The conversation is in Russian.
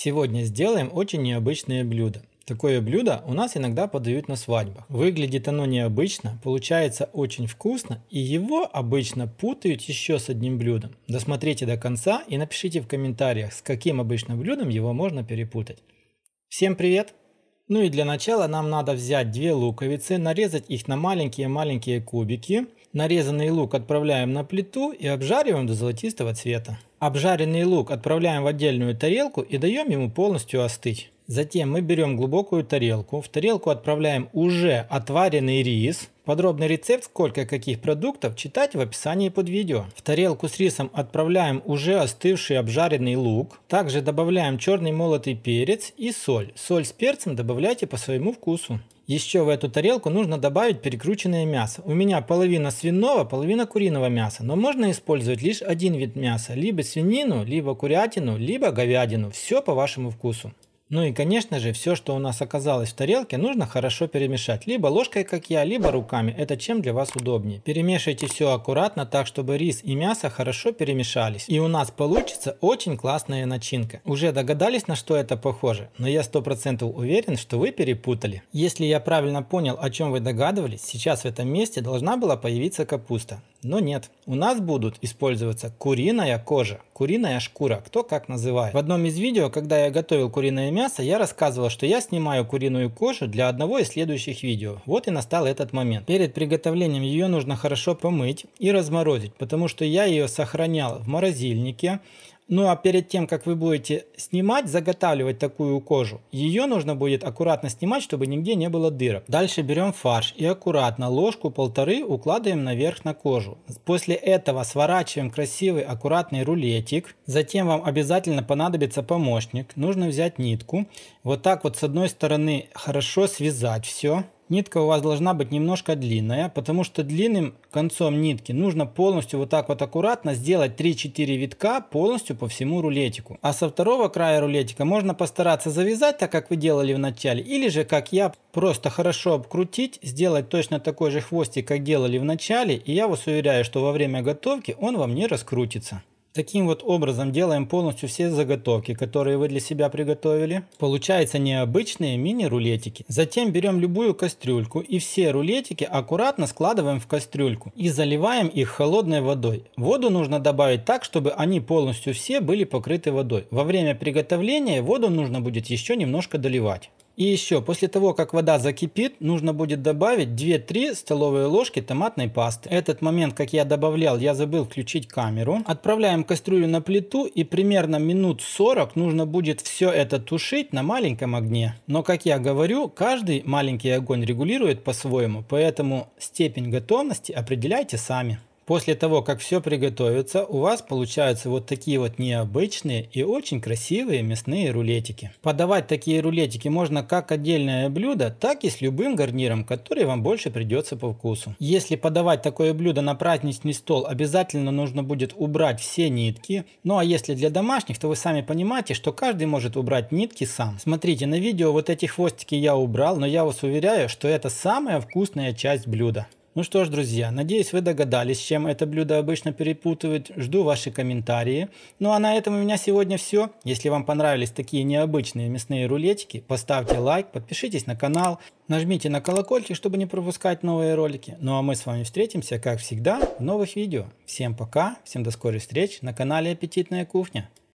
Сегодня сделаем очень необычное блюдо. Такое блюдо у нас иногда подают на свадьбах. Выглядит оно необычно, получается очень вкусно, и его обычно путают еще с одним блюдом. Досмотрите до конца и напишите в комментариях, с каким обычным блюдом его можно перепутать. Всем привет! Ну и для начала нам надо взять две луковицы, нарезать их на маленькие-маленькие кубики. Нарезанный лук отправляем на плиту и обжариваем до золотистого цвета. Обжаренный лук отправляем в отдельную тарелку и даем ему полностью остыть. Затем мы берем глубокую тарелку, в тарелку отправляем уже отваренный рис – Подробный рецепт, сколько каких продуктов, читать в описании под видео. В тарелку с рисом отправляем уже остывший обжаренный лук. Также добавляем черный молотый перец и соль. Соль с перцем добавляйте по своему вкусу. Еще в эту тарелку нужно добавить перекрученное мясо. У меня половина свиного, половина куриного мяса, но можно использовать лишь один вид мяса, либо свинину, либо курятину, либо говядину, все по вашему вкусу. Ну и, конечно же, все, что у нас оказалось в тарелке, нужно хорошо перемешать. Либо ложкой, как я, либо руками. Это чем для вас удобнее. Перемешайте все аккуратно, так, чтобы рис и мясо хорошо перемешались. И у нас получится очень классная начинка. Уже догадались, на что это похоже? Но я 100% уверен, что вы перепутали. Если я правильно понял, о чем вы догадывались, сейчас в этом месте должна была появиться капуста. Но нет, у нас будут использоваться куриная кожа, куриная шкура, кто как называет. В одном из видео, когда я готовил куриное мясо, я рассказывал, что я снимаю куриную кожу для одного из следующих видео. Вот и настал этот момент. Перед приготовлением ее нужно хорошо помыть и разморозить, потому что я ее сохранял в морозильнике, ну а перед тем, как вы будете снимать, заготавливать такую кожу, ее нужно будет аккуратно снимать, чтобы нигде не было дырок. Дальше берем фарш и аккуратно ложку полторы укладываем наверх на кожу. После этого сворачиваем красивый аккуратный рулетик. Затем вам обязательно понадобится помощник. Нужно взять нитку. Вот так вот с одной стороны хорошо связать все. Нитка у вас должна быть немножко длинная, потому что длинным концом нитки нужно полностью вот так вот аккуратно сделать 3-4 витка полностью по всему рулетику. А со второго края рулетика можно постараться завязать, так как вы делали в начале, или же, как я, просто хорошо обкрутить, сделать точно такой же хвостик, как делали в начале, и я вас уверяю, что во время готовки он вам не раскрутится. Таким вот образом делаем полностью все заготовки, которые вы для себя приготовили. Получаются необычные мини-рулетики. Затем берем любую кастрюльку и все рулетики аккуратно складываем в кастрюльку и заливаем их холодной водой. Воду нужно добавить так, чтобы они полностью все были покрыты водой. Во время приготовления воду нужно будет еще немножко доливать. И еще, после того, как вода закипит, нужно будет добавить 2-3 столовые ложки томатной пасты. Этот момент, как я добавлял, я забыл включить камеру. Отправляем кастрюлю на плиту и примерно минут 40 нужно будет все это тушить на маленьком огне. Но, как я говорю, каждый маленький огонь регулирует по-своему, поэтому степень готовности определяйте сами. После того, как все приготовится, у вас получаются вот такие вот необычные и очень красивые мясные рулетики. Подавать такие рулетики можно как отдельное блюдо, так и с любым гарниром, который вам больше придется по вкусу. Если подавать такое блюдо на праздничный стол, обязательно нужно будет убрать все нитки. Ну а если для домашних, то вы сами понимаете, что каждый может убрать нитки сам. Смотрите, на видео вот эти хвостики я убрал, но я вас уверяю, что это самая вкусная часть блюда. Ну что ж, друзья, надеюсь, вы догадались, чем это блюдо обычно перепутывают. Жду ваши комментарии. Ну а на этом у меня сегодня все. Если вам понравились такие необычные мясные рулетики, поставьте лайк, подпишитесь на канал, нажмите на колокольчик, чтобы не пропускать новые ролики. Ну а мы с вами встретимся, как всегда, в новых видео. Всем пока, всем до скорой встреч на канале Аппетитная кухня.